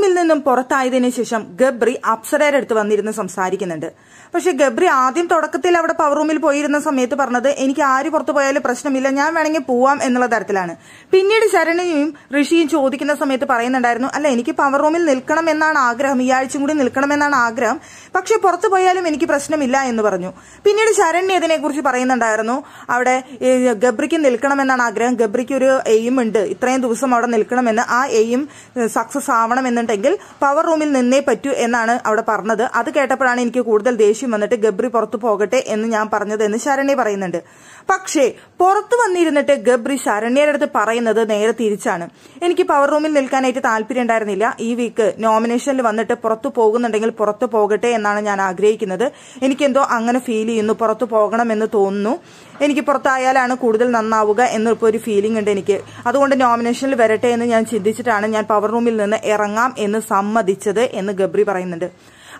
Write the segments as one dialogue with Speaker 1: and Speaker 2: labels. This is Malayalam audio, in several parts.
Speaker 1: റൂമിൽ നിന്നും പുറത്തായതിനു ശേഷം ഗബ്രി അപ്സരയുടെ അടുത്ത് വന്നിരുന്ന് സംസാരിക്കുന്നുണ്ട് പക്ഷെ ഗബ്രി ആദ്യം തുടക്കത്തിൽ അവിടെ പവർ റൂമിൽ പോയിരുന്ന സമയത്ത് പറഞ്ഞത് എനിക്ക് ആര് പുറത്തു പോയാലും പ്രശ്നമില്ല ഞാൻ വേണമെങ്കിൽ പോവാം എന്നുള്ള തരത്തിലാണ് പിന്നീട് ശരണിയും ഋഷിയും ചോദിക്കുന്ന സമയത്ത് പറയുന്നുണ്ടായിരുന്നു അല്ല എനിക്ക് പവർ റൂമിൽ നിൽക്കണം എന്നാണ് ആഗ്രഹം ഈ ആഴ്ച കൂടി നിൽക്കണമെന്നാണ് ആഗ്രഹം പക്ഷെ പുറത്തു പോയാലും എനിക്ക് പ്രശ്നമില്ല എന്ന് പറഞ്ഞു പിന്നീട് ശരണ്യ ഇതിനെക്കുറിച്ച് പറയുന്നുണ്ടായിരുന്നു അവിടെ ഗബ്രിക്ക് നിൽക്കണമെന്നാണ് ആഗ്രഹം ഗബ്രിക്ക് ഒരു എയിം ഉണ്ട് ഇത്രയും ദിവസം അവിടെ നിൽക്കണമെന്ന് ആ എയിം സക്സസ് ആവണമെന്നുണ്ട് ഉണ്ടെങ്കിൽ പവർ റൂമിൽ നിന്നേ പറ്റൂ എന്നാണ് അവിടെ പറഞ്ഞത് അത് കേട്ടപ്പോഴാണ് എനിക്ക് കൂടുതൽ ദേഷ്യം വന്നിട്ട് ഗബ്രി പുറത്തു പോകട്ടെ എന്ന് ഞാൻ പറഞ്ഞത് എന്ന് ശരണ്യ പറയുന്നുണ്ട് പക്ഷേ പുറത്തു വന്നിരുന്നിട്ട് ഗബ്രി ശരണ്യയുടെ അടുത്ത് പറയുന്നത് നേരെ തിരിച്ചാണ് എനിക്ക് പവർ റൂമിൽ നിൽക്കാനായിട്ട് താല്പര്യം ഉണ്ടായിരുന്നില്ല ഈ വീക്ക് നോമിനേഷനിൽ വന്നിട്ട് പുറത്തു പോകുന്നുണ്ടെങ്കിൽ പുറത്തു പോകട്ടെ എന്നാണ് ഞാൻ ആഗ്രഹിക്കുന്നത് എനിക്കെന്തോ അങ്ങനെ ഫീൽ ചെയ്യുന്നു പുറത്തു പോകണമെന്ന് തോന്നുന്നു എനിക്ക് പുറത്തായാലാണ് കൂടുതൽ നന്നാവുക എന്നിപ്പോൾ ഒരു ഫീലിംഗ് ഉണ്ട് എനിക്ക് അതുകൊണ്ട് നോമിനേഷനിൽ വരട്ടെ എന്ന് ഞാൻ ചിന്തിച്ചിട്ടാണ് ഞാൻ പവർ റൂമിൽ നിന്ന് ഇറങ്ങാം എന്ന് സമ്മതിച്ചത് എന്ന് ഗബ്രി പറയുന്നുണ്ട്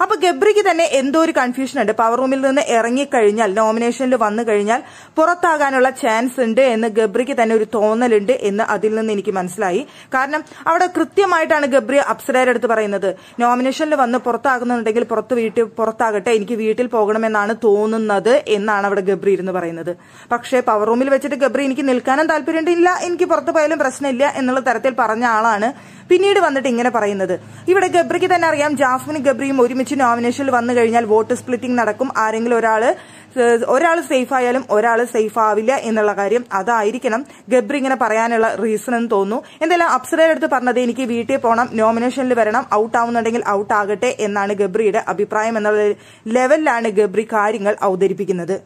Speaker 1: അപ്പൊ ഗബ്രിക്ക് തന്നെ എന്തോ ഒരു കൺഫ്യൂഷൻ ഉണ്ട് പവർ റൂമിൽ നിന്ന് ഇറങ്ങിക്കഴിഞ്ഞാൽ നോമിനേഷനിൽ വന്നു കഴിഞ്ഞാൽ പുറത്താകാനുള്ള ചാൻസ് ഉണ്ട് എന്ന് ഗബ്രിക്ക് തന്നെ ഒരു തോന്നലുണ്ട് എന്ന് അതിൽ നിന്ന് എനിക്ക് മനസ്സിലായി കാരണം അവിടെ കൃത്യമായിട്ടാണ് ഗബ്രി അപ്സരയുടെ അടുത്ത് പറയുന്നത് നോമിനേഷനിൽ വന്ന് പുറത്താകുന്നുണ്ടെങ്കിൽ പുറത്ത് വീട്ടിൽ പുറത്താകട്ടെ എനിക്ക് വീട്ടിൽ പോകണമെന്നാണ് തോന്നുന്നത് എന്നാണ് അവിടെ ഗബ്രി ഇരുന്ന് പറയുന്നത് പക്ഷേ പവർ റൂമിൽ വെച്ചിട്ട് ഗബ്രി എനിക്ക് നിൽക്കാനും താല്പര്യമില്ല എനിക്ക് പുറത്തു പോയാലും പ്രശ്നമില്ല എന്നുള്ള തരത്തിൽ പറഞ്ഞ ആളാണ് പിന്നീട് വന്നിട്ട് ഇങ്ങനെ പറയുന്നത് ഇവിടെ ഗബ്രിക്ക് തന്നെ അറിയാം ജാസ്മിനും ഗബ്രിയും ഒരുമിച്ച് നോമിനേഷനിൽ വന്നു കഴിഞ്ഞാൽ വോട്ട് സ്പ്ലിറ്റിംഗ് നടക്കും ആരെങ്കിലും ഒരാൾ ഒരാൾ സേഫ് ആയാലും ഒരാൾ സേഫ് ആവില്ല എന്നുള്ള കാര്യം അതായിരിക്കണം ഗബ്രി ഇങ്ങനെ പറയാനുള്ള റീസൺ എന്ന് തോന്നുന്നു എന്തെല്ലാം അപ്സരയുടെ അടുത്ത് പറഞ്ഞത് എനിക്ക് വീട്ടിൽ പോകണം നോമിനേഷനിൽ വരണം ഔട്ട് ആവുന്നുണ്ടെങ്കിൽ ഔട്ട് ആകട്ടെ എന്നാണ് ഗബ്രിയുടെ അഭിപ്രായം എന്നുള്ള ലെവലിലാണ് ഗബ്രി കാര്യങ്ങൾ അവതരിപ്പിക്കുന്നത്